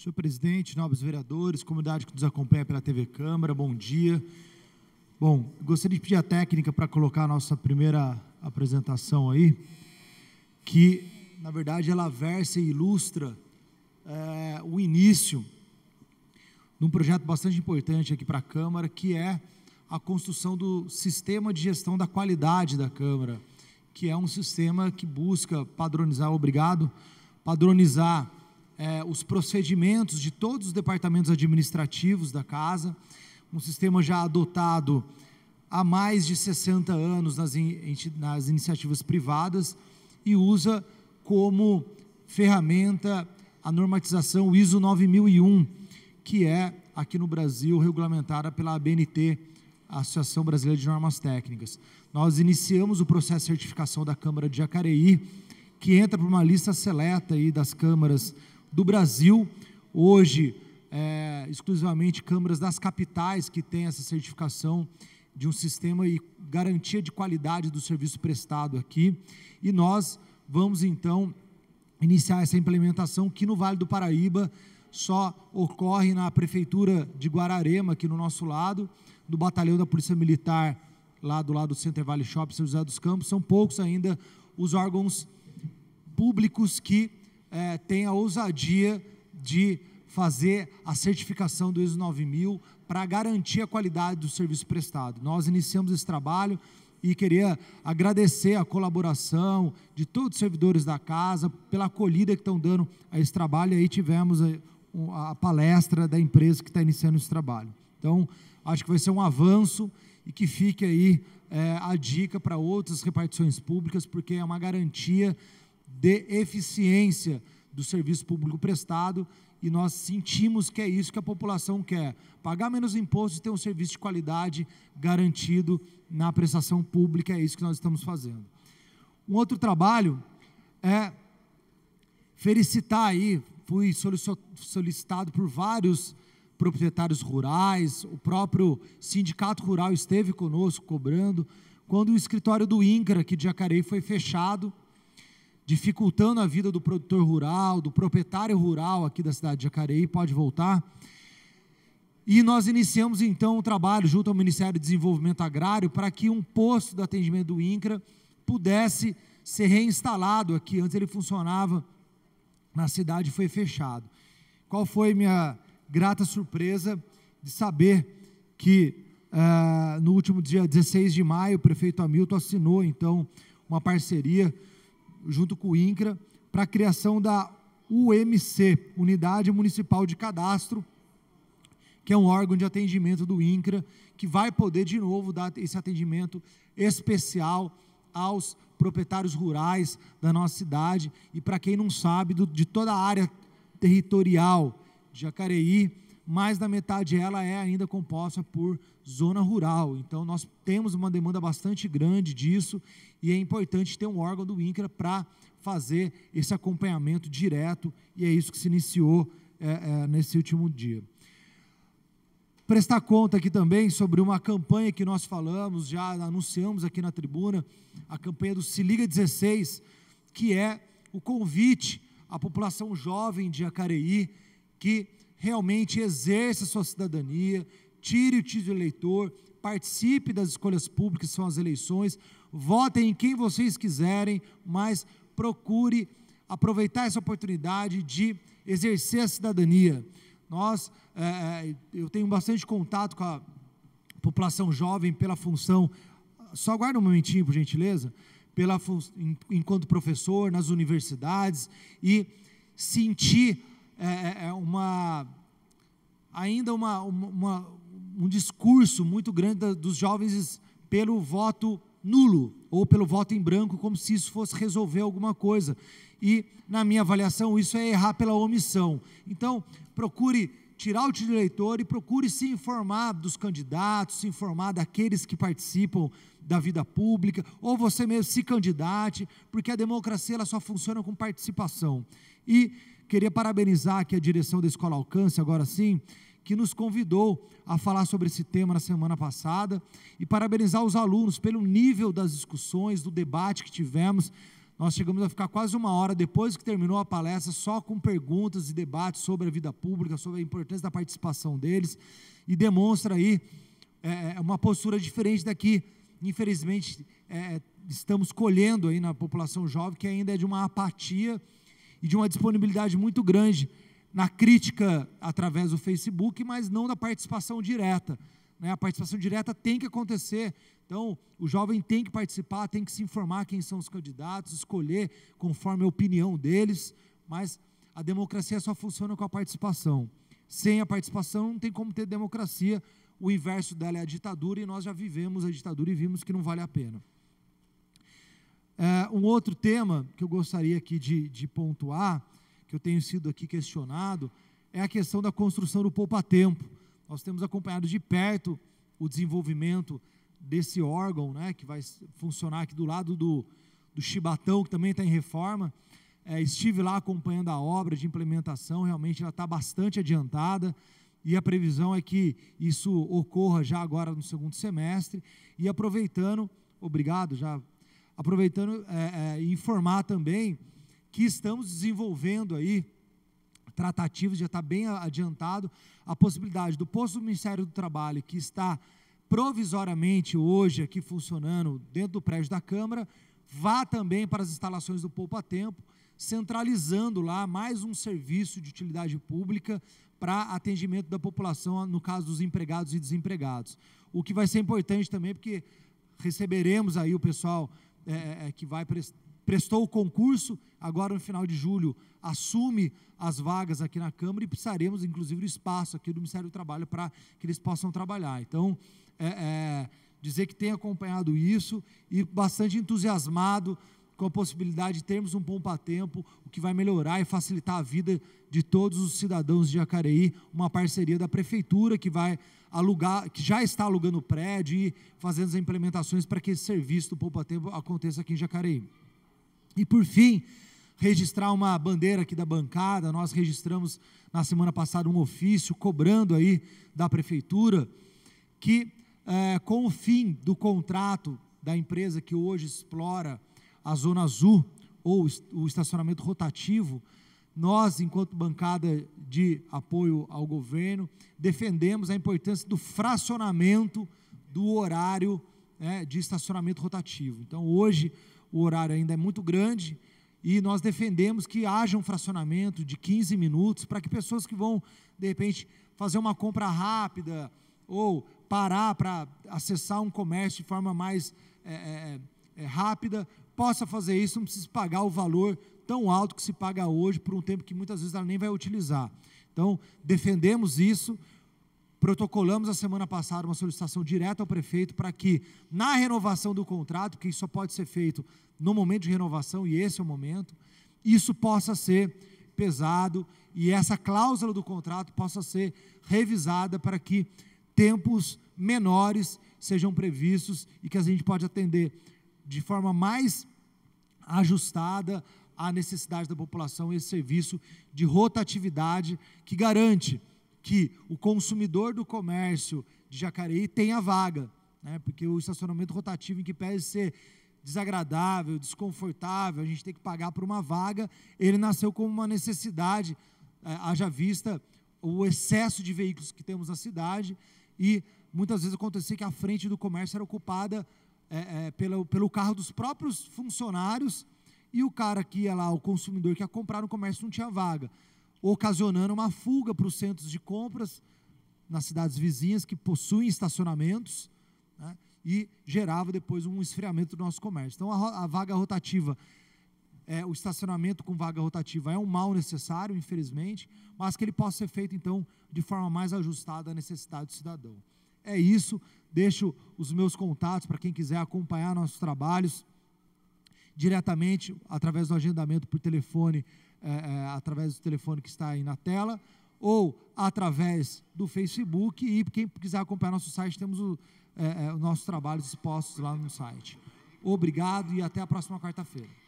Senhor presidente, nobres vereadores, comunidade que nos acompanha pela TV Câmara, bom dia. Bom, gostaria de pedir a técnica para colocar a nossa primeira apresentação aí, que, na verdade, ela versa e ilustra é, o início de um projeto bastante importante aqui para a Câmara, que é a construção do sistema de gestão da qualidade da Câmara, que é um sistema que busca padronizar, obrigado, padronizar é, os procedimentos de todos os departamentos administrativos da casa, um sistema já adotado há mais de 60 anos nas, in, nas iniciativas privadas e usa como ferramenta a normatização ISO 9001, que é aqui no Brasil regulamentada pela ABNT, a Associação Brasileira de Normas Técnicas. Nós iniciamos o processo de certificação da Câmara de Jacareí, que entra para uma lista seleta aí das câmaras do Brasil. Hoje, é, exclusivamente câmaras das capitais que têm essa certificação de um sistema e garantia de qualidade do serviço prestado aqui. E nós vamos então iniciar essa implementação que no Vale do Paraíba só ocorre na prefeitura de Guararema, aqui no nosso lado, do batalhão da Polícia Militar lá do lado do Center Vale Shopping, São José dos Campos, são poucos ainda os órgãos públicos que é, tem a ousadia de fazer a certificação do ISO 9000 para garantir a qualidade do serviço prestado. Nós iniciamos esse trabalho e queria agradecer a colaboração de todos os servidores da casa pela acolhida que estão dando a esse trabalho. E aí tivemos a, é, a palestra da empresa que está iniciando esse trabalho. Então, acho que vai ser um avanço e que fique aí é, a dica para outras repartições públicas, porque é uma garantia de eficiência do serviço público prestado e nós sentimos que é isso que a população quer: pagar menos impostos e ter um serviço de qualidade garantido na prestação pública. É isso que nós estamos fazendo. Um outro trabalho é felicitar aí, fui solicitado por vários proprietários rurais, o próprio sindicato rural esteve conosco cobrando, quando o escritório do INCRA aqui de Jacareí foi fechado, dificultando a vida do produtor rural, do proprietário rural aqui da cidade de Jacareí, pode voltar. E nós iniciamos então o trabalho junto ao Ministério do Desenvolvimento Agrário para que um posto de atendimento do INCRA pudesse ser reinstalado aqui. Antes ele funcionava na cidade, e foi fechado. Qual foi minha grata surpresa de saber que uh, no último dia 16 de maio o prefeito Hamilton assinou então uma parceria junto com o INCRA, para a criação da UMC, Unidade Municipal de Cadastro, que é um órgão de atendimento do INCRA, que vai poder de novo dar esse atendimento especial aos proprietários rurais da nossa cidade e para quem não sabe, do, de toda a área territorial de Jacareí, mais da metade ela é ainda composta por zona rural. Então nós temos uma demanda bastante grande disso e é importante ter um órgão do INCRA para fazer esse acompanhamento direto e é isso que se iniciou é, é, nesse último dia. Prestar conta aqui também sobre uma campanha que nós falamos, já anunciamos aqui na tribuna, a campanha do Se Liga 16, que é o convite à população jovem de Acareí que realmente exerça sua cidadania, tire o título eleitor, participe das escolhas públicas, que são as eleições, votem em quem vocês quiserem, mas procure aproveitar essa oportunidade de exercer a cidadania. Nós, é, eu tenho bastante contato com a população jovem pela função, só aguarde um momentinho, por gentileza, pela enquanto professor nas universidades e sentir é, é, é uma ainda uma, uma, um discurso muito grande dos jovens pelo voto nulo ou pelo voto em branco, como se isso fosse resolver alguma coisa. E, na minha avaliação, isso é errar pela omissão. Então, procure tirar o título de eleitor e procure se informar dos candidatos, se informar daqueles que participam da vida pública, ou você mesmo se candidate, porque a democracia ela só funciona com participação. E queria parabenizar aqui a direção da Escola Alcance, agora sim, que nos convidou a falar sobre esse tema na semana passada e parabenizar os alunos pelo nível das discussões, do debate que tivemos. Nós chegamos a ficar quase uma hora depois que terminou a palestra, só com perguntas e debates sobre a vida pública, sobre a importância da participação deles, e demonstra aí é, é uma postura diferente daqui. Infelizmente, é, estamos colhendo aí na população jovem, que ainda é de uma apatia e de uma disponibilidade muito grande na crítica através do Facebook, mas não da participação direta. Né? A participação direta tem que acontecer. Então, o jovem tem que participar, tem que se informar quem são os candidatos, escolher conforme a opinião deles, mas a democracia só funciona com a participação. Sem a participação, não tem como ter democracia. O inverso dela é a ditadura, e nós já vivemos a ditadura e vimos que não vale a pena. É, um outro tema que eu gostaria aqui de, de, pontuar, que eu tenho sido aqui questionado, é a questão da construção do poupatempo. Nós temos acompanhado de perto o desenvolvimento desse órgão, né, que vai funcionar aqui do lado do, do Chibatão, que também está em reforma. É, estive lá acompanhando a obra de implementação, realmente ela está bastante adiantada e a previsão é que isso ocorra já agora no segundo semestre. E aproveitando, obrigado, já aproveitando é, é, informar também que estamos desenvolvendo aí tratativas, já está bem adiantado, a possibilidade do posto do Ministério do Trabalho, que está provisoriamente hoje aqui funcionando dentro do prédio da Câmara, vá também para as instalações do Poupa Tempo, centralizando lá mais um serviço de utilidade pública para atendimento da população, no caso dos empregados e desempregados. O que vai ser importante também, porque receberemos aí o pessoal é, é, é, que vai prestou o concurso, agora no final de julho assume as vagas aqui na Câmara e precisaremos, inclusive, do espaço aqui do Ministério do Trabalho para que eles possam trabalhar. Então, é, é, dizer que tem acompanhado isso e bastante entusiasmado com a possibilidade de termos um pompa-tempo, o que vai melhorar e facilitar a vida de todos os cidadãos de Jacareí, uma parceria da prefeitura que vai alugar, que já está alugando o prédio e fazendo as implementações para que esse serviço do pompa-tempo aconteça aqui em Jacareí. E por fim, registrar uma bandeira aqui da bancada, nós registramos na semana passada um ofício cobrando aí da prefeitura que é, com o fim do contrato da empresa que hoje explora a zona azul ou o estacionamento rotativo, nós, enquanto bancada de apoio ao governo, defendemos a importância do fracionamento do horário né, de estacionamento rotativo. Então, hoje, o horário ainda é muito grande e nós defendemos que haja um fracionamento de 15 minutos para que pessoas que vão, de repente, fazer uma compra rápida ou parar para acessar um comércio de forma mais é, é, é, é rápida, possa fazer isso, não precisa pagar o valor tão alto que se paga hoje por um tempo que muitas vezes ela nem vai utilizar. Então, defendemos isso, protocolamos a semana passada uma solicitação direta ao prefeito para que, na renovação do contrato, que isso só pode ser feito no momento de renovação, e esse é o momento, isso possa ser pesado e essa cláusula do contrato possa ser revisada para que tempos menores sejam previstos e que a gente pode atender de forma mais ajustada à necessidade da população esse serviço de rotatividade que garante que o consumidor do comércio de Jacareí tenha vaga, né? porque o estacionamento rotativo, em que pese ser desagradável, desconfortável, a gente tem que pagar por uma vaga, ele nasceu como uma necessidade, é, haja vista o excesso de veículos que temos na cidade e muitas vezes acontecia que a frente do comércio era ocupada é, é, pelo, pelo carro dos próprios funcionários e o cara que ia lá, o consumidor que ia comprar no comércio não tinha vaga, ocasionando uma fuga para os centros de compras nas cidades vizinhas que possuem estacionamentos né, e gerava depois um esfriamento do nosso comércio. Então a, a vaga rotativa, é, o estacionamento com vaga rotativa é um mal necessário, infelizmente, mas que ele possa ser feito então de forma mais ajustada à necessidade do cidadão. É isso. Deixo os meus contatos para quem quiser acompanhar nossos trabalhos diretamente através do agendamento por telefone, é, é, através do telefone que está aí na tela, ou através do Facebook. E quem quiser acompanhar nosso site, temos é, é, os nossos trabalhos expostos lá no site. Obrigado e até a próxima quarta-feira.